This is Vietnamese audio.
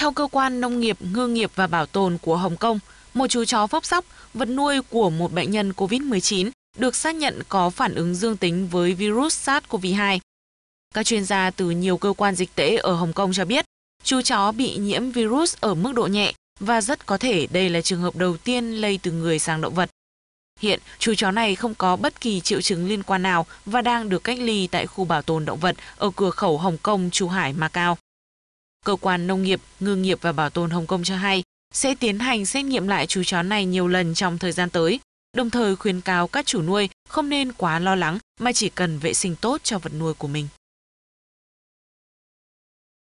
Theo cơ quan nông nghiệp, ngư nghiệp và bảo tồn của Hồng Kông, một chú chó phốc sóc, vật nuôi của một bệnh nhân COVID-19 được xác nhận có phản ứng dương tính với virus SARS-CoV-2. Các chuyên gia từ nhiều cơ quan dịch tễ ở Hồng Kông cho biết, chú chó bị nhiễm virus ở mức độ nhẹ và rất có thể đây là trường hợp đầu tiên lây từ người sang động vật. Hiện, chú chó này không có bất kỳ triệu chứng liên quan nào và đang được cách ly tại khu bảo tồn động vật ở cửa khẩu Hồng Kông, Chu Hải, Macau. Cơ quan Nông nghiệp, Ngư nghiệp và Bảo tồn Hồng Kông cho hay sẽ tiến hành xét nghiệm lại chú chó này nhiều lần trong thời gian tới, đồng thời khuyến cáo các chủ nuôi không nên quá lo lắng mà chỉ cần vệ sinh tốt cho vật nuôi của mình.